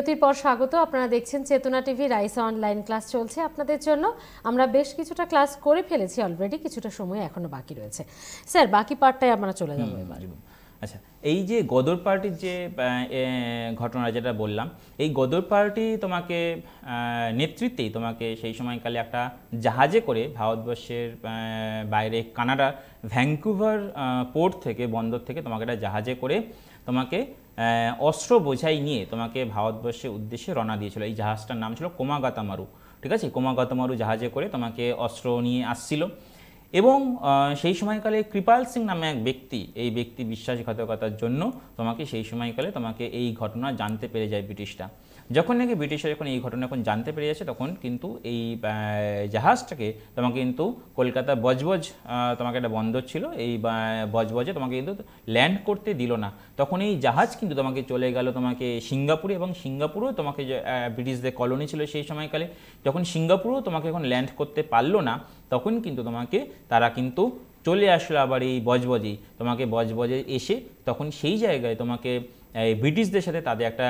বিরতির পর স্বাগত আপনারা দেখছেন চেতনা টিভি রাইসা অনলাইন ক্লাস চলছে আপনাদের জন্য আমরা বেশ কিছুটা ক্লাস করে ফেলেছি অলরেডি কিছুটা সময় এখনো বাকি রয়েছে স্যার বাকি পার্টটাই আমরা চলে যাবো এবার আচ্ছা এই যে গদর পার্টির যে ঘটনা যেটা বললাম এই গদর পার্টি তোমাকে নেতৃত্বেই তোমাকে সেই সময়কালে একটা জাহাজে করে ভারতবর্ষের বাইরে কানাডা ভ্যাঙ্কুভার পোর্ট থেকে বন্দর থেকে তোমাকে একটা জাহাজে করে তোমাকে অস্ত্র বোঝাই নিয়ে তোমাকে ভারতবর্ষের উদ্দেশ্যে রওনা দিয়েছিল এই জাহাজটার নাম ছিল কোমাগাতামারু ঠিক আছে কোমাগাতামারু জাহাজে করে তোমাকে অস্ত্র নিয়ে আসছিল এবং সেই সময়কালে কৃপাল সিং নামে এক ব্যক্তি এই ব্যক্তি বিশ্বাসঘাতকতার জন্য তোমাকে সেই সময়কালে তোমাকে এই ঘটনা জানতে পেরে যায় ব্রিটিশরা যখন নাকি ব্রিটিশরা যখন এই ঘটনা এখন জানতে পেরে যাচ্ছে তখন কিন্তু এই জাহাজটাকে তোমাকে কিন্তু কলকাতা বজবজ তোমাকে একটা বন্দর ছিল এই বজবজে তোমাকে কিন্তু ল্যান্ড করতে দিল না তখন এই জাহাজ কিন্তু তোমাকে চলে গেল তোমাকে সিঙ্গাপুরে এবং সিঙ্গাপুরেও তোমাকে ব্রিটিশদের কলোনি ছিল সেই সময়কালে যখন সিঙ্গাপুরেও তোমাকে এখন ল্যান্ড করতে পারলো না তখন কিন্তু তোমাকে তারা কিন্তু চলে আসলো আবার এই বজবজেই তোমাকে বজবজে এসে তখন সেই জায়গায় তোমাকে এই ব্রিটিশদের সাথে তাদের একটা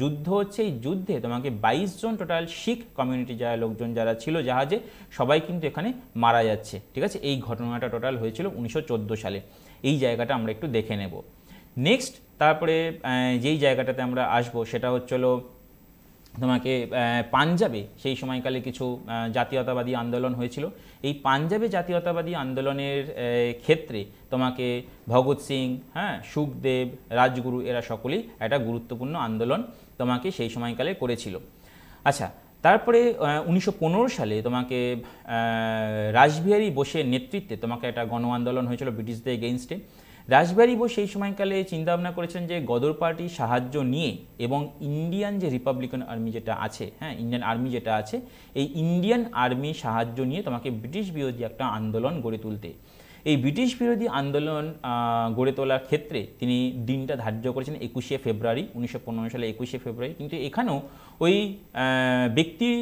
যুদ্ধ হচ্ছে এই যুদ্ধে তোমাকে বাইশ জন টোটাল শিখ কমিউনিটি যারা লোকজন যারা ছিল জাহাজে সবাই কিন্তু এখানে মারা যাচ্ছে ঠিক আছে এই ঘটনাটা টোটাল হয়েছিল উনিশশো সালে এই জায়গাটা আমরা একটু দেখে নেব নেক্সট তারপরে যেই জায়গাটাতে আমরা আসবো সেটা হচ্ছিলো তোমাকে পাঞ্জাবে সেই সময়কালে কিছু জাতীয়তাবাদী আন্দোলন হয়েছিল এই পাঞ্জাবে জাতীয়তাবাদী আন্দোলনের ক্ষেত্রে তোমাকে ভগৎ সিং হ্যাঁ সুখদেব রাজগুরু এরা সকলেই একটা গুরুত্বপূর্ণ আন্দোলন তোমাকে সেই সময়কালে করেছিল আচ্ছা তারপরে উনিশশো সালে তোমাকে রাসবিহারী বোসের নেতৃত্বে তোমাকে একটা গণ আন্দোলন হয়েছিল ব্রিটিশদের এগেইনস্টে রাসবিহারী বোস সেই সময়কালে চিন্তাভাবনা করেছেন যে গদর পার্টির সাহায্য নিয়ে এবং ইন্ডিয়ান যে রিপাবলিকান আর্মি যেটা আছে হ্যাঁ ইন্ডিয়ান আর্মি যেটা আছে এই ইন্ডিয়ান আর্মি সাহায্য নিয়ে তোমাকে ব্রিটিশ বিরোধী একটা আন্দোলন গড়ে তুলতে এই ব্রিটিশ বিরোধী আন্দোলন গড়ে তোলার ক্ষেত্রে তিনি দিনটা ধার্য করেছেন একুশে ফেব্রুয়ারি উনিশশো সালে একুশে ফেব্রুয়ারি কিন্তু এখানেও ওই ব্যক্তির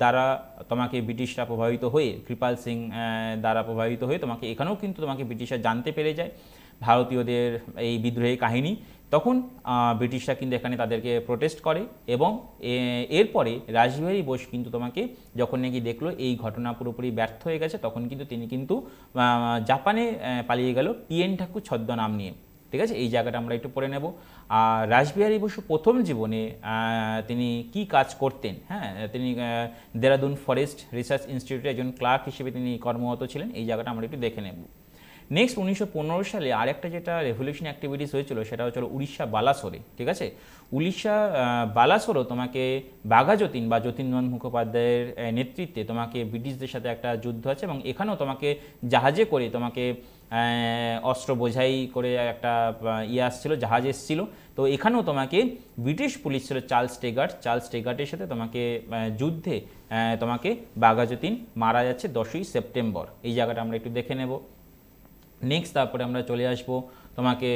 দ্বারা তোমাকে ব্রিটিশরা প্রভাবিত হয়ে কৃপাল সিং দ্বারা প্রভাবিত হয়ে তোমাকে এখানেও কিন্তু তোমাকে ব্রিটিশরা জানতে পেরে যায় ভারতীয়দের এই বিদ্রোহী কাহিনী তখন ব্রিটিশরা কিন্তু এখানে তাদেরকে প্রোটেস্ট করে এবং এরপরে রাজবিহারী বোস কিন্তু তোমাকে যখন নাকি দেখলো এই ঘটনা পুরোপুরি ব্যর্থ হয়ে গেছে তখন কিন্তু তিনি কিন্তু জাপানে পালিয়ে গেল পিএন ঠাকুর ছদ্ম নাম নিয়ে ঠিক আছে এই জায়গাটা আমরা একটু পড়ে নেব আর রাসবিহারী বসু প্রথম জীবনে তিনি কি কাজ করতেন হ্যাঁ তিনি দেরাদুন ফরেস্ট রিসার্চ ইনস্টিটিউটে একজন ক্লার্ক হিসেবে তিনি কর্মরত ছিলেন এই জায়গাটা আমরা একটু দেখে নেব নেক্সট উনিশশো সালে আর একটা যেটা রেভলিউশন অ্যাক্টিভিটিস হয়েছিল সেটা হচ্ছিল উড়িষ্যা বালাসোরে ঠিক আছে উড়িষ্যা বালাসোরও তোমাকে বাঘা যতীন বা যতীন্দ্রন মুখোপাধ্যায়ের নেতৃত্বে তোমাকে ব্রিটিশদের সাথে একটা যুদ্ধ আছে এবং এখানেও তোমাকে জাহাজে করে তোমাকে অস্ত্র বোঝাই করে একটা ইয়ে আসছিলো জাহাজ এসছিল তো এখানেও তোমাকে ব্রিটিশ পুলিশ ছিল চার্লস টেগার্ট চার্লস টেগার্টের সাথে তোমাকে যুদ্ধে তোমাকে বাঘাযতীন মারা যাচ্ছে দশই সেপ্টেম্বর এই জায়গাটা আমরা একটু দেখে নেব নেক্সট তারপরে আমরা চলে আসব তোমাকে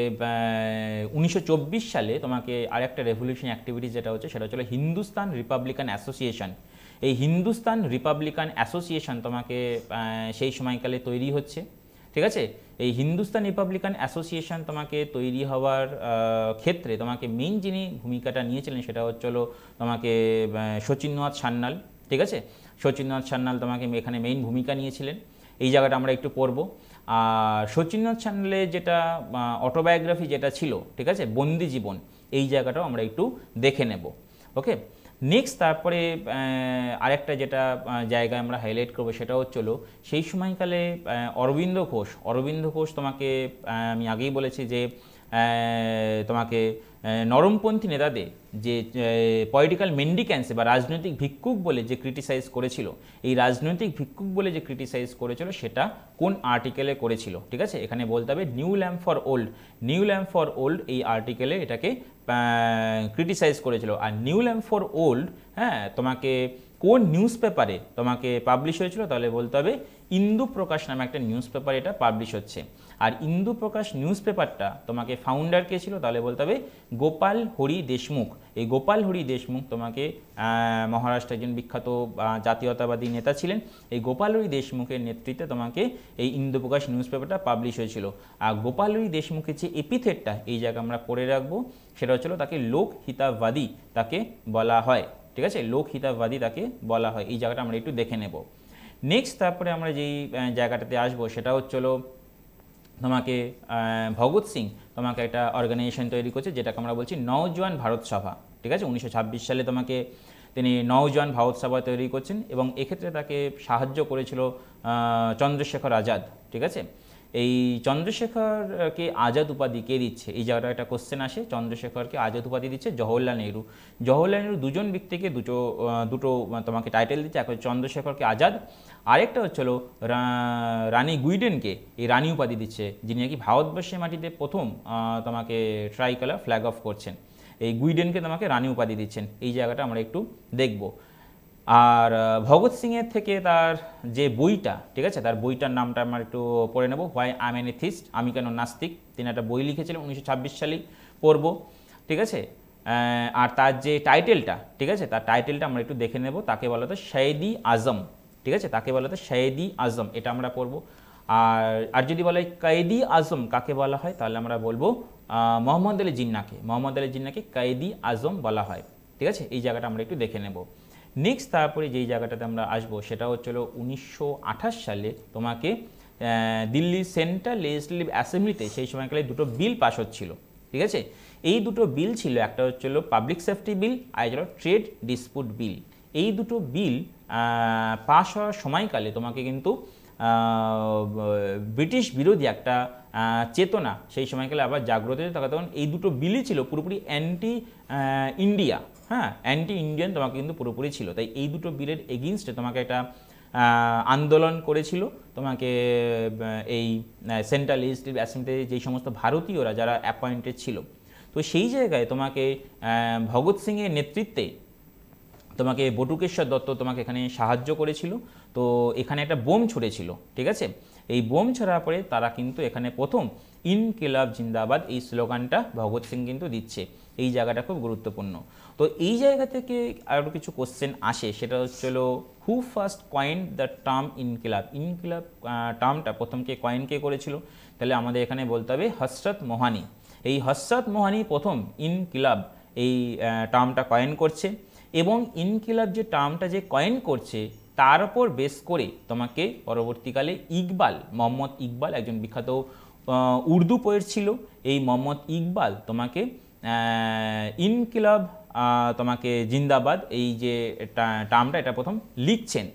উনিশশো সালে তোমাকে আরেকটা রেভলিউশন অ্যাক্টিভিটি যেটা হচ্ছে সেটা হচ্ছে হিন্দুস্তান রিপাবলিকান অ্যাসোসিয়েশন এই হিন্দুস্তান রিপাবলিকান অ্যাসোসিয়েশন তোমাকে সেই সময়কালে তৈরি হচ্ছে ঠিক আছে এই হিন্দুস্তান রিপাবলিকান অ্যাসোসিয়েশন তোমাকে তৈরি হওয়ার ক্ষেত্রে তোমাকে মেইন যিনি ভূমিকাটা নিয়েছিলেন সেটা হচ্ছিল তোমাকে শচীন্দ্রনাথ সান্যাল ঠিক আছে শচীন্দ্রনাথ সান্যাল তোমাকে এখানে মেইন ভূমিকা নিয়েছিলেন এই জায়গাটা আমরা একটু পড়ব আর সচিননাথ চ্যানেলে যেটা অটোবায়োগ্রাফি যেটা ছিল ঠিক আছে বন্দি জীবন এই জায়গাটাও আমরা একটু দেখে নেব ওকে নেক্সট তারপরে আরেকটা যেটা জায়গায় আমরা হাইলাইট করবো সেটা হচ্ছিল সেই সময়কালে অরবিন্দ ঘোষ অরবিন্দ ঘোষ তোমাকে আমি আগেই বলেছি যে তোমাকে নরমপন্থী নেতাদের যে পলিটিক্যাল মেন্ডিক্যান্সে বা রাজনৈতিক ভিক্ষুক বলে যে ক্রিটিসাইজ করেছিল এই রাজনৈতিক ভিক্ষুক বলে যে ক্রিটিসাইজ করেছিল সেটা কোন আর্টিকেলে করেছিল ঠিক আছে এখানে বলতে হবে new lamp for old new lamp for old এই আর্টিকেলে এটাকে ক্রিটিসাইজ করেছিল আর নিউ ল্যাম্প ফর ওল্ড হ্যাঁ তোমাকে কোন নিউজ পেপারে তোমাকে পাবলিশ হয়েছিল তাহলে বলতে হবে ইন্দু প্রকাশ নামে একটা নিউজ পেপার এটা পাবলিশ হচ্ছে আর ইন্দু প্রকাশ নিউজ পেপারটা তোমাকে ফাউন্ডার কে ছিল তাহলে বলতে হবে গোপাল হরি দেশমুখ এই গোপাল হরি দেশমুখ তোমাকে মহারাষ্ট্রের একজন বিখ্যাত জাতীয়তাবাদী নেতা ছিলেন এই গোপাল হরি দেশমুখের নেতৃত্বে তোমাকে এই ইন্দু প্রকাশ নিউজ পেপারটা পাবলিশ হয়েছিল আর গোপাল হরি দেশমুখের যে এপিথেটটা এই জায়গা আমরা পড়ে রাখবো সেটা হচ্ছিল তাকে লোকহিতাবাদী তাকে বলা হয় ঠিক আছে লোকহিতাবাদী তাকে বলা হয় এই জায়গাটা আমরা একটু দেখে নেব নেক্সট তারপরে আমরা যেই জায়গাটাতে আসবো সেটা হচ্ছিল তোমাকে ভগৎ সিং তোমাকে একটা অর্গানাইজেশন তৈরি করছে যেটাকে আমরা বলছি নওজোয়ান ভারত সভা ঠিক আছে উনিশশো সালে তোমাকে তিনি নওজোয়ান ভারত সভা তৈরি করছেন এবং এক্ষেত্রে তাকে সাহায্য করেছিল চন্দ্রশেখর আজাদ ঠিক আছে এই চন্দ্রশেখরকে আজাদ উপাধি কে দিচ্ছে এই জায়গাটা একটা কোশ্চেন আসে চন্দ্রশেখরকে আজাদ উপাধি দিচ্ছে জওহরলাল নেহরু জওহরলাল নেহরু দুজন ব্যক্তিকে দুটো দুটো তোমাকে টাইটেল দিচ্ছে এক চন্দ্রশেখরকে আজাদ আরেকটা হচ্ছিল রানী গুইডেনকে এই রানী উপাধি দিচ্ছে যিনি নাকি ভারতবর্ষের মাটিতে প্রথম তোমাকে ট্রাইকালার ফ্ল্যাগ অফ করছেন এই গুইডেনকে তোমাকে রানী উপাধি দিচ্ছেন এই জায়গাটা আমরা একটু দেখবো আর ভগৎ সিংয়ের থেকে তার যে বইটা ঠিক আছে তার বইটার নামটা আমার একটু পড়ে নেব হোয়াই আম এন থিস্ট আমি কেন নাস্তিক তিনি একটা বই লিখেছিলেন উনিশশো সালেই পড়ব ঠিক আছে আর তার যে টাইটেলটা ঠিক আছে তার টাইটেলটা আমরা একটু দেখে নেব তাকে বলা তো সৈদি আজম ঠিক আছে তাকে বলা তো সৈদি আজম এটা আমরা পড়ব আর আর যদি বলা হয় কয়েদি আজম কাকে বলা হয় তাহলে আমরা বলবো মোহাম্মদ আলী জিন্নাকে মোহাম্মদ আলী জিন্নাকে কয়েদি আজম বলা হয় ঠিক আছে এই জায়গাটা আমরা একটু দেখে নেবো নেক্সট তারপরে যেই জায়গাটাতে আমরা আসব সেটা হচ্ছিল উনিশশো সালে তোমাকে দিল্লি সেন্ট্রাল লেজিসলেটিভ অ্যাসেম্বলিতে সেই সময়কালে দুটো বিল পাস হচ্ছিল ঠিক আছে এই দুটো বিল ছিল একটা হচ্ছিল পাবলিক সেফটি বিল আর ছিল ট্রেড ডিসপুট বিল এই দুটো বিল পাশ হওয়ার সময়কালে তোমাকে কিন্তু ব্রিটিশ বিরোধী একটা চেতনা সেই সময়কালে আবার জাগ্রত তাকে তখন এই দুটো বিলই ছিল পুরোপুরি অ্যান্টি ইন্ডিয়া হ্যাঁ অ্যান্টি ইন্ডিয়ান তোমাকে কিন্তু পুরোপুরি ছিল তাই এই দুটো বিলের এগেনস্টে তোমাকে একটা আন্দোলন করেছিল তোমাকে এই সেন্ট্রাল লেজিসলেটিভ অ্যাসেম্বলিতে যেই সমস্ত ভারতীয়রা যারা অ্যাপয়েন্টেড ছিল তো সেই জায়গায় তোমাকে ভগৎ সিংয়ের নেতৃত্বে তোমাকে বটুকেশ্বর দত্ত তোমাকে এখানে সাহায্য করেছিল তো এখানে একটা বোম ছুড়েছিল ঠিক আছে এই বোম ছড়ার পরে তারা কিন্তু এখানে প্রথম ইনকিলাব জিন্দাবাদ এই স্লোগানটা ভগৎ সিং কিন্তু দিচ্ছে এই জায়গাটা খুব গুরুত্বপূর্ণ তো এই জায়গা থেকে আরও কিছু কোশ্চেন আসে সেটা হচ্ছিল who first coin the term Inquilab Inquilab টার্মটা প্রথম কে কয়েন কে করেছিল তাহলে আমাদের এখানে বলতে হবে হসরত মোহানি এই হসরত মোহানি প্রথম ইনকিলাব এই টার্মটা কয়েন করছে এবং ইনকিলাব যে টার্মটা যে কয়েন করছে তার উপর বেশ করে তোমাকে পরবর্তীকালে ইকবাল মোহাম্মদ ইকবাল একজন বিখ্যাত উর্দু পোয়েট ছিল এই মোহাম্মদ ইকবাল তোমাকে ইনকিলাব তোমাকে জিন্দাবাদ এই যে টার্মটা এটা প্রথম লিখছেন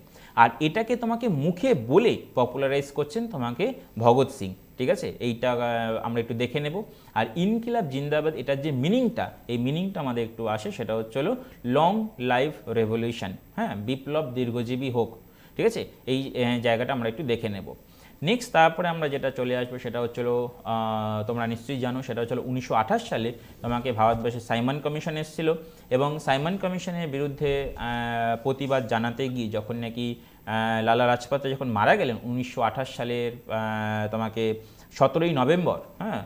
আর এটাকে তোমাকে মুখে বলে পপুলারাইজ করছেন তোমাকে ভগৎ সিং ঠিক আছে এইটা আমরা একটু দেখে নেব আর ইনকিলাব জিন্দাবাদ এটার যে মিনিংটা এই মিনিংটা আমাদের একটু আসে সেটা হচ্ছে হলো লং লাইফ রেভলিউশন হ্যাঁ বিপ্লব দীর্ঘজীবী হোক ঠিক আছে এই জায়গাটা আমরা একটু দেখে নেবো নেক্সট তারপরে আমরা যেটা চলে আসবো সেটা হচ্ছিল তোমরা নিশ্চয়ই জানো সেটা হচ্ছিলো উনিশশো সালে তোমাকে ভারতবর্ষে সাইমন কমিশন এসেছিল এবং সাইমন কমিশনের বিরুদ্ধে প্রতিবাদ জানাতে গিয়ে যখন নাকি লালা রাজপাতা যখন মারা গেলেন উনিশশো সালের তোমাকে সতেরোই নভেম্বর হ্যাঁ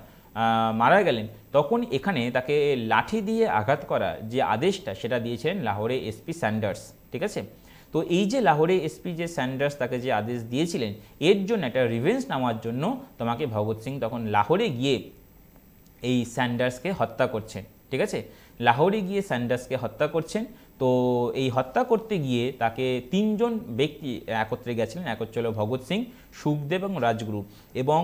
মারা গেলেন তখন এখানে তাকে লাঠি দিয়ে আঘাত করা যে আদেশটা সেটা দিয়েছিলেন লাহোরে এসপি স্যান্ডার্স ঠিক আছে তো এই যে লাহোরে এসপি যে স্যান্ডার্স তাকে যে আদেশ দিয়েছিলেন এর জন্য একটা রিভেন্স নেওয়ার জন্য তোমাকে ভগৎ সিং তখন লাহোরে গিয়ে এই স্যান্ডার্সকে হত্যা করছেন ঠিক আছে লাহোরে গিয়ে স্যান্ডার্সকে হত্যা করছেন তো এই হত্যা করতে গিয়ে তাকে তিনজন ব্যক্তি একত্রে গেছিলেন একত্র ছিল ভগৎ সিং সুখদেব এবং রাজগুরু এবং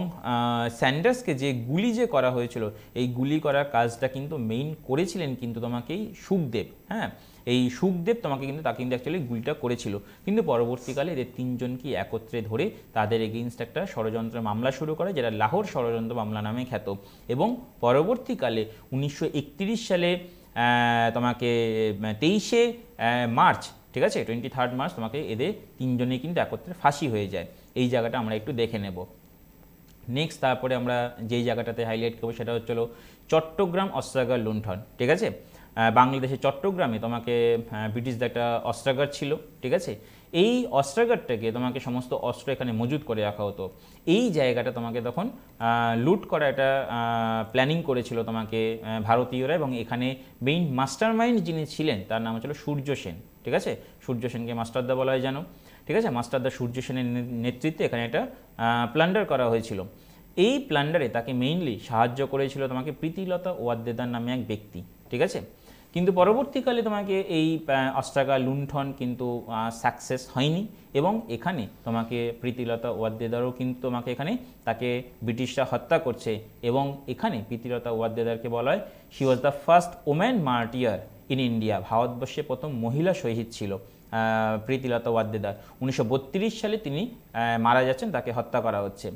স্যান্ডার্সকে যে গুলি যে করা হয়েছিল এই গুলি করার কাজটা কিন্তু মেইন করেছিলেন কিন্তু তোমাকেই সুখদেব হ্যাঁ এই সুখদেব তোমাকে কিন্তু তাকে কিন্তু অ্যাকচুয়ালি গুলিটা করেছিল কিন্তু পরবর্তীকালে এদের তিনজনকে একত্রে ধরে তাদের এগেনস্ট একটা ষড়যন্ত্র মামলা শুরু করে যেটা লাহোর ষড়যন্ত্র মামলা নামে খ্যাত এবং পরবর্তীকালে উনিশশো সালে তোমাকে তেইশে মার্চ ঠিক আছে টোয়েন্টি থার্ড মার্চ তোমাকে এদের তিনজনেই কিন্তু একত্রে ফাঁসি হয়ে যায় এই জায়গাটা আমরা একটু দেখে নেব নেক্সট তারপরে আমরা যেই জায়গাটাতে হাইলাইট করবো সেটা হচ্ছিল চট্টগ্রাম অস্ত্রাগার লুণ্ঠন ঠিক আছে বাংলাদেশের চট্টগ্রামে তোমাকে ব্রিটিশদের একটা অস্ত্রাগার ছিল ঠিক আছে এই অস্ত্রাগারটাকে তোমাকে সমস্ত অস্ত্র এখানে মজুদ করে রাখা হতো এই জায়গাটা তোমাকে তখন লুট করা একটা প্ল্যানিং করেছিল তোমাকে ভারতীয়রা এবং এখানে মেইন মাস্টার মাইন্ড যিনি ছিলেন তার নাম হচ্ছিল সূর্য সেন ঠিক আছে সূর্য সেনকে মাস্টারদা বলা হয় জানো ঠিক আছে মাস্টারদা সূর্য সেনের নেতৃত্বে এখানে একটা প্ল্যান্ডার করা হয়েছিল এই প্ল্যান্ডারে তাকে মেইনলি সাহায্য করেছিল তোমাকে প্রীতিলতা ওয়াদ্দেদার নামে এক ব্যক্তি ঠিক আছে কিন্তু পরবর্তীকালে তোমাকে এই অস্ট্রাগা লুণ্ঠন কিন্তু সাকসেস হয়নি এবং এখানে তোমাকে প্রীতিলতা ওয়াদ্দেদারও কিন্তু তোমাকে এখানে তাকে ব্রিটিশরা হত্যা করছে এবং এখানে প্রীতিলতা ওয়াদ্দেদারকে বলা হয় she was the first woman martyr in India ভারতবর্ষে প্রথম মহিলা শহীদ ছিল প্রীতিলতা ওয়াদ্দেদার উনিশশো সালে তিনি মারা যাচ্ছেন তাকে হত্যা করা হচ্ছে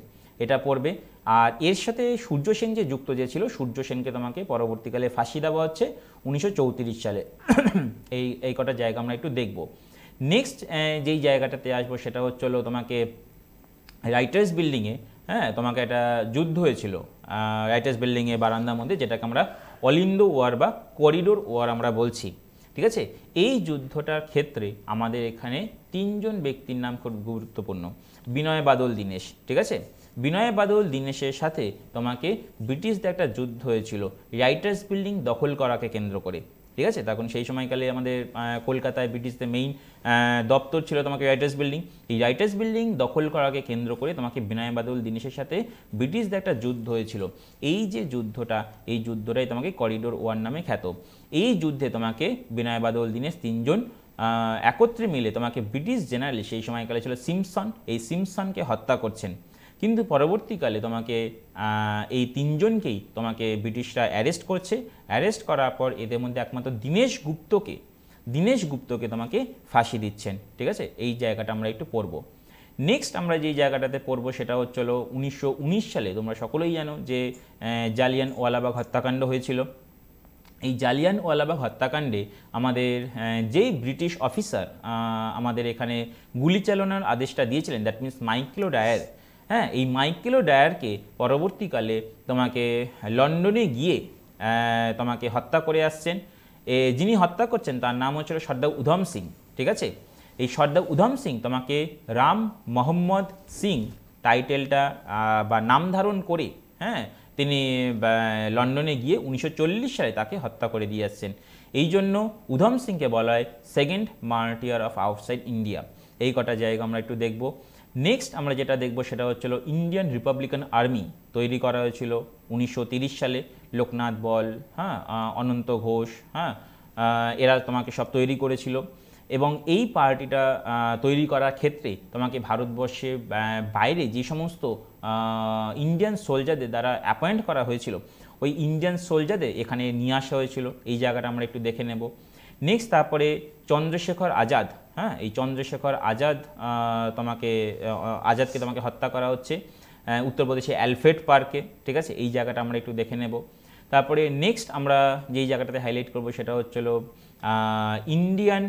এটা পড়বে আর এর সাথে সূর্য সেন যে যুক্ত যে ছিল সূর্য সেনকে তোমাকে পরবর্তীকালে ফাঁসি দেওয়া হচ্ছে উনিশশো সালে এই এই কটা জায়গা আমরা একটু দেখব নেক্সট যেই জায়গাটাতে আসবো সেটা হচ্ছে হলো তোমাকে রাইটার্স বিল্ডিংয়ে হ্যাঁ তোমাকে একটা যুদ্ধ হয়েছিল রাইটার্স বিল্ডিংয়ে বারান্দার মধ্যে যেটাকে আমরা অলিন্দ ওয়ার বা করিডোর ওয়ার আমরা বলছি ঠিক আছে এই যুদ্ধটার ক্ষেত্রে আমাদের এখানে তিনজন ব্যক্তির নাম খুব গুরুত্বপূর্ণ বিনয় বাদল দীনেশ ঠিক আছে বিনয় বাদল দীনেশের সাথে তোমাকে ব্রিটিশদের একটা যুদ্ধ হয়েছিল রাইটার্স বিল্ডিং দখল করাকে কেন্দ্র করে ঠিক আছে তখন সেই সময়কালে আমাদের কলকাতায় ব্রিটিশদের মেইন দপ্তর ছিল তোমাকে রাইটার্স বিল্ডিং এই রাইটার্স বিল্ডিং দখল করাকে কেন্দ্র করে তোমাকে বিনয় বাদল দীনেশের সাথে ব্রিটিশদের একটা যুদ্ধ হয়েছিল এই যে যুদ্ধটা এই যুদ্ধটাই তোমাকে করিডোর ওয়ান নামে খ্যাত এই যুদ্ধে তোমাকে বিনয় বাদল দীনেশ তিনজন একত্রে মিলে তোমাকে ব্রিটিশ জেনারেল সেই সময়কালে ছিল সিমসন এই সিমসনকে হত্যা করছেন কিন্তু পরবর্তীকালে তোমাকে এই তিনজনকেই তোমাকে ব্রিটিশরা অ্যারেস্ট করছে অ্যারেস্ট করার পর এদের মধ্যে একমাত্র দীনেশ গুপ্তকে দীনেশ গুপ্তকে তোমাকে ফাঁসি দিচ্ছেন ঠিক আছে এই জায়গাটা আমরা একটু পড়বো নেক্সট আমরা যেই জায়গাটাতে পড়বো সেটা হলো উনিশশো সালে তোমরা সকলেই জানো যে জালিয়ান ওয়ালাবাগ হত্যাকাণ্ড হয়েছিল এই জালিয়ান ওয়ালাবাগ হত্যাকাণ্ডে আমাদের যেই ব্রিটিশ অফিসার আমাদের এখানে গুলি চালানোর আদেশটা দিয়েছিলেন দ্যাট মিনস মাইক্লো ডায়ার হ্যাঁ এই মাইকেলো ডায়ারকে পরবর্তীকালে তোমাকে লন্ডনে গিয়ে তোমাকে হত্যা করে আসছেন যিনি হত্যা করছেন তার নাম হচ্ছিল সর্দার উধম সিং ঠিক আছে এই সর্দার উধম সিং তোমাকে রাম মোহাম্মদ সিং টাইটেলটা বা নাম ধারণ করে হ্যাঁ তিনি লন্ডনে গিয়ে উনিশশো সালে তাকে হত্যা করে দিয়ে আসছেন এই জন্য উধম সিংকে বলা হয় second martyr of outside India এই কটা জায়গা আমরা একটু দেখবো নেক্সট আমরা যেটা দেখব সেটা হচ্ছিল ইন্ডিয়ান রিপাবলিকান আর্মি তৈরি করা হয়েছিল উনিশশো সালে লোকনাথ বল হ্যাঁ অনন্ত ঘোষ হ্যাঁ এরা তোমাকে সব তৈরি করেছিল এবং এই পার্টিটা তৈরি করার ক্ষেত্রে তোমাকে ভারতবর্ষে বাইরে যে সমস্ত ইন্ডিয়ান সোলজারদের দ্বারা অ্যাপয়েন্ট করা হয়েছিল ওই ইন্ডিয়ান সোলজারদের এখানে নিয়ে আসা হয়েছিল এই জায়গাটা আমরা একটু দেখে নেব নেক্সট তারপরে চন্দ্রশেখর আজাদ হ্যাঁ এই চন্দ্রশেখর আজাদ তোমাকে আজাদকে তোমাকে হত্যা করা হচ্ছে উত্তরপ্রদেশে অ্যালফেড পার্কে ঠিক আছে এই জায়গাটা আমরা একটু দেখে নেব তারপরে নেক্সট আমরা যেই জায়গাটাতে হাইলাইট করব সেটা হচ্ছিল ইন্ডিয়ান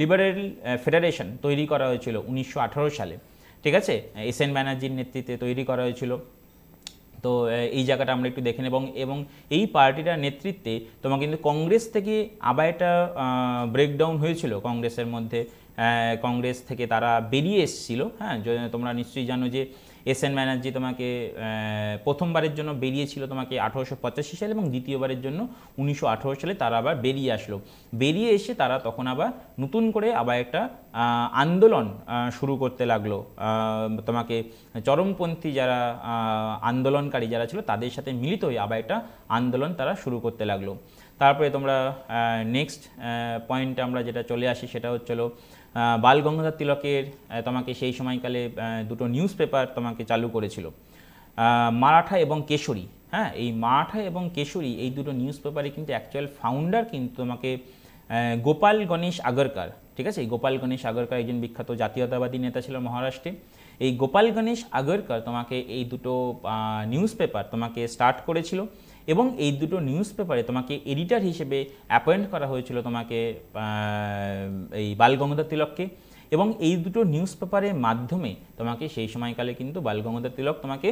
লিবারেল ফেডারেশন তৈরি করা হয়েছিল উনিশশো সালে ঠিক আছে এস এন ব্যানার্জির নেতৃত্বে তৈরি করা হয়েছিল তো এই জায়গাটা আমরা একটু দেখে নেব এবং এই পার্টিটার নেতৃত্বে তোমার কিন্তু কংগ্রেস থেকে আবার একটা ব্রেকডাউন হয়েছিল কংগ্রেসের মধ্যে কংগ্রেস থেকে তারা বেরিয়ে এসেছিল হ্যাঁ তোমরা নিশ্চয়ই জানো যে এস এন ব্যানার্জি তোমাকে প্রথমবারের জন্য বেরিয়েছিল তোমাকে আঠারোশো পঁচাশি সালে এবং দ্বিতীয়বারের জন্য উনিশশো সালে তারা আবার বেরিয়ে আসলো বেরিয়ে এসে তারা তখন আবার নতুন করে আবার একটা আন্দোলন শুরু করতে লাগলো তোমাকে চরমপন্থী যারা আন্দোলনকারী যারা ছিল তাদের সাথে মিলিত হয়ে আবার একটা আন্দোলন তারা শুরু করতে লাগলো তারপরে তোমরা নেক্সট পয়েন্টে আমরা যেটা চলে আসি সেটা হচ্ছিলো বাল গঙ্গাধর তিলকের তোমাকে সেই সময়কালে দুটো নিউজ পেপার তোমাকে চালু করেছিল মারাঠা এবং কেশরী হ্যাঁ এই মারাঠা এবং কেশরী এই দুটো নিউজ পেপারে কিন্তু অ্যাকচুয়াল ফাউন্ডার কিন্তু তোমাকে গোপাল গণেশ আগরকার ঠিক আছে এই গোপাল গণেশ আগরকার একজন বিখ্যাত জাতীয়তাবাদী নেতা ছিল মহারাষ্ট্রে এই গোপাল গণেশ আগরকার তোমাকে এই দুটো নিউজ পেপার তোমাকে স্টার্ট করেছিল এবং এই দুটো নিউজ পেপারে তোমাকে এডিটার হিসেবে অ্যাপয়েন্ট করা হয়েছিল তোমাকে এই বালগঙ্গাধর তিলককে এবং এই দুটো নিউজ পেপারের মাধ্যমে তোমাকে সেই সময়কালে কিন্তু বালগঙ্গাধর তিলক তোমাকে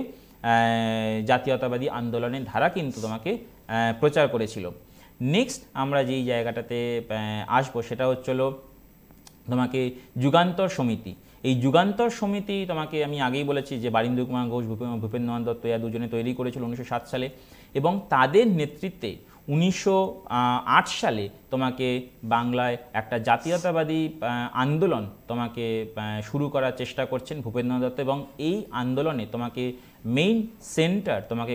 জাতীয়তাবাদী আন্দোলনের ধারা কিন্তু তোমাকে প্রচার করেছিল নেক্সট আমরা যেই জায়গাটাতে আসবো সেটা হচ্ছিল তোমাকে যুগান্তর সমিতি এই যুগান্তর সমিতি তোমাকে আমি আগেই বলেছি যে বারিন্দু কুমার ঘোষ ভূপেন্দ্রনাথ দত্ত ইয়া দুজনে তৈরি করেছিল উনিশশো সালে এবং তাদের নেতৃত্বে উনিশশো সালে তোমাকে বাংলায় একটা জাতীয়তাবাদী আন্দোলন তোমাকে শুরু করার চেষ্টা করছেন ভূপেন্দ্রনাথ দত্ত এবং এই আন্দোলনে তোমাকে মেইন সেন্টার তোমাকে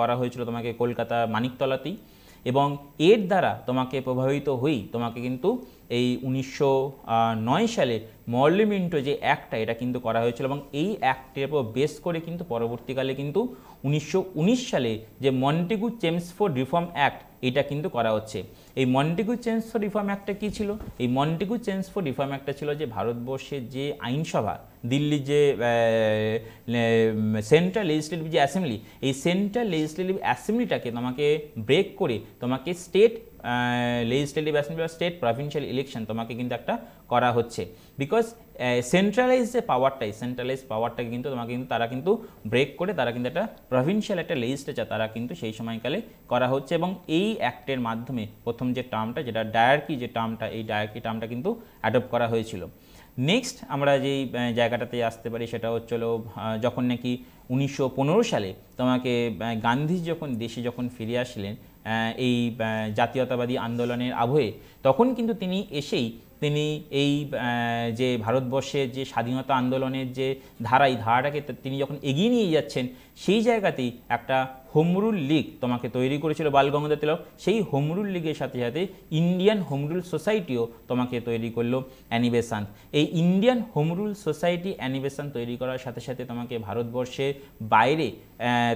করা হয়েছিল তোমাকে কলকাতা মানিকতলাতেই এবং এর দ্বারা তোমাকে প্রভাবিত হয়েই তোমাকে কিন্তু এই উনিশশো সালে মর্লিমিন্টো যে অ্যাক্টটা এটা কিন্তু করা হয়েছিল এবং এই অ্যাক্টের উপর বেস করে কিন্তু পরবর্তীকালে কিন্তু উনিশশো সালে যে মন্টেগু চেমসফোর্ড রিফর্ম অ্যাক্ট এটা কিন্তু করা হচ্ছে এই মন্টেগু চেঞ্জ ফর রিফর্ম অ্যাক্টটা কী ছিল এই মন্টেগু চেঞ্জ ফর রিফর্ম অ্যাক্টটা ছিল যে ভারতবর্ষের যে আইনসভা দিল্লির যে সেন্ট্রাল লেজিসলেটিভ যে অ্যাসেম্বলি এই সেন্ট্রাল লেজিসলেটিভ অ্যাসেম্বলিটাকে তোমাকে ব্রেক করে তোমাকে স্টেট লেজিসলেটিভ অ্যাসেম্বলি বা স্টেট প্রভিনশিয়াল ইলেকশন তোমাকে কিন্তু একটা করা হচ্ছে বিকজ সেন্ট্রালাইজ যে পাওয়ারটাই সেন্ট্রালাইজ পাওয়ারটাকে কিন্তু তোমাকে কিন্তু তারা কিন্তু ব্রেক করে তারা কিন্তু একটা প্রভিনশিয়াল একটা লেজিস্লেচার তারা কিন্তু সেই সময়কালে করা হচ্ছে এবং এই অ্যাক্টের মাধ্যমে প্রথম যে টার্মটা যেটা ডায়ারকি যে টার্মটা এই ডায়ারকি টার্মটা কিন্তু অ্যাডপ্ট করা হয়েছিল নেক্সট আমরা যেই জায়গাটাতে আসতে পারি সেটা হচ্ছিল যখন নাকি উনিশশো সালে তোমাকে গান্ধীজি যখন দেশে যখন ফিরে আসলেন এই জাতীয়তাবাদী আন্দোলনের আবহে তখন কিন্তু তিনি এসেই তিনি এই যে ভারতবর্ষের যে স্বাধীনতা আন্দোলনের যে ধারা এই ধারাটাকে তিনি যখন এগিয়ে নিয়ে যাচ্ছেন সেই জায়গাতেই একটা হোমরুল লীগ তোমাকে তৈরি করেছিল বালগঙ্গাধর তিলক সেই হোমরুল লীগের সাথে সাথে ইন্ডিয়ান হোমরুল সোসাইটিও তোমাকে তৈরি করলো অ্যানিবেশন এই ইন্ডিয়ান হোমরুল সোসাইটি অ্যানিবেশান তৈরি করার সাথে সাথে তোমাকে ভারতবর্ষের বাইরে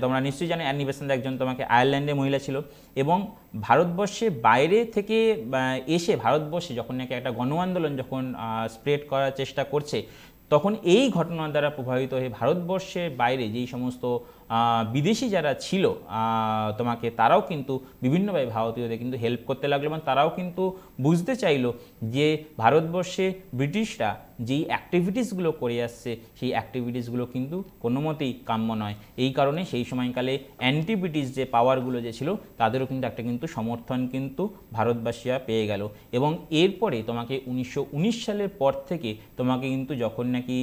তোমরা নিশ্চয়ই জানো অ্যানিবেশান একজন তোমাকে আয়ারল্যান্ডের মহিলা ছিল এবং ভারতবর্ষে বাইরে থেকে এসে ভারতবর্ষে যখন নাকি একটা গণ আন্দোলন যখন স্প্রেড করার চেষ্টা করছে তখন এই ঘটনার দ্বারা প্রভাবিত হয়ে ভারতবর্ষের বাইরে যেই সমস্ত বিদেশি যারা ছিল তোমাকে তারাও কিন্তু বিভিন্নভাবে ভারতীয়দের কিন্তু হেল্প করতে লাগলো এবং তারাও কিন্তু বুঝতে চাইলো যে ভারতবর্ষে ব্রিটিশরা যেই অ্যাক্টিভিটিসগুলো করে আসছে সেই অ্যাক্টিভিটিসগুলো কিন্তু কোনো মতেই কাম্য নয় এই কারণে সেই সময়কালে অ্যান্টি ব্রিটিশ যে পাওয়ারগুলো যে ছিল তাদেরও কিন্তু একটা কিন্তু সমর্থন কিন্তু ভারতবাসীরা পেয়ে গেল এবং এরপরে তোমাকে উনিশশো সালের পর থেকে তোমাকে কিন্তু যখন নাকি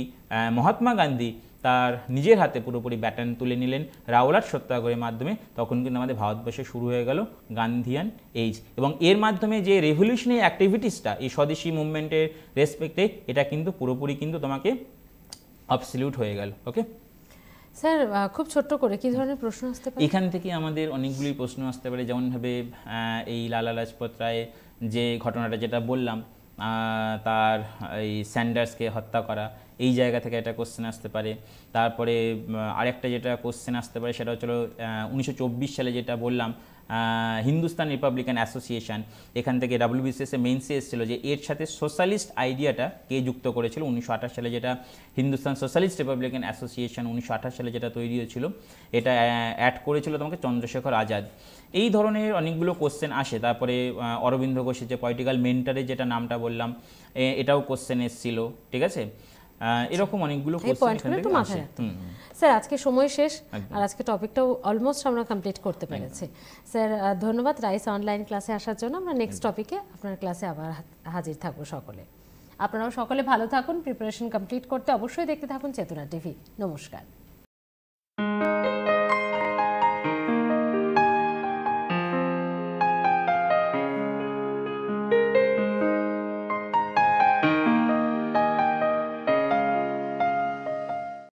মহাত্মা গান্ধী তার নিজের হাতে পুরোপুরি ব্যাটন তুলে নিলেন রাওলার সত্যাগ্রহের মাধ্যমে তখন কিন্তু আমাদের ভারতবর্ষে শুরু হয়ে গেল গান্ধিয়ান এইজ এবং এর মাধ্যমে যে রেভলিউশনারি অ্যাক্টিভিটিসটা এই স্বদেশি মুভমেন্টের রেসপেক্টে এটা কিন্তু পুরোপুরি কিন্তু তোমাকে অবসলিউট হয়ে গেল ওকে স্যার খুব ছোট্ট করে কি ধরনের প্রশ্ন আসতে পারে এখান থেকে আমাদের অনেকগুলি প্রশ্ন আসতে পারে যেমনভাবে এই লালা লাজপত রায়ের যে ঘটনাটা যেটা বললাম তার এই স্যান্ডার্সকে হত্যা করা এই জায়গা থেকে একটা কোশ্চেন আসতে পারে তারপরে আরেকটা যেটা কোশ্চেন আসতে পারে সেটা হচ্ছিল উনিশশো সালে যেটা বললাম হিন্দুস্তান রিপাবলিকান অ্যাসোসিয়েশন এখান থেকে ডাব্লিউবিসিএসে মেন্সে এসেছিল যে এর সাথে সোশ্যালিস্ট আইডিয়াটা কে যুক্ত করেছিল উনিশশো সালে যেটা হিন্দুস্তান সোশ্যালিস্ট রিপাবলিকান অ্যাসোসিয়েশন উনিশশো সালে যেটা তৈরি হয়েছিল এটা অ্যাড করেছিল তোমাকে চন্দ্রশেখর আজাদ এই ধরনের অনেকগুলো কোশ্চেন আসে তারপরে অরবিন্দ ঘোষের যে পলিটিক্যাল মেন্টারের যেটা নামটা বললাম এটাও কোশ্চেন এসেছিলো ঠিক আছে এরকম অনেকগুলো স্যার আজকে সময় শেষ আর আজকে টপিকটাও অলমোস্ট আমরা কমপ্লিট করতে পেরেছি স্যার ধন্যবাদ রাইস অনলাইন ক্লাসে আসার জন্য আমরা নেক্সট টপিকে আপনার ক্লাসে আবার হাজির থাকবো সকলে আপনারাও সকলে ভালো থাকুন প্রিপারেশন কমপ্লিট করতে অবশ্যই দেখতে থাকুন চেতনা টিভি নমস্কার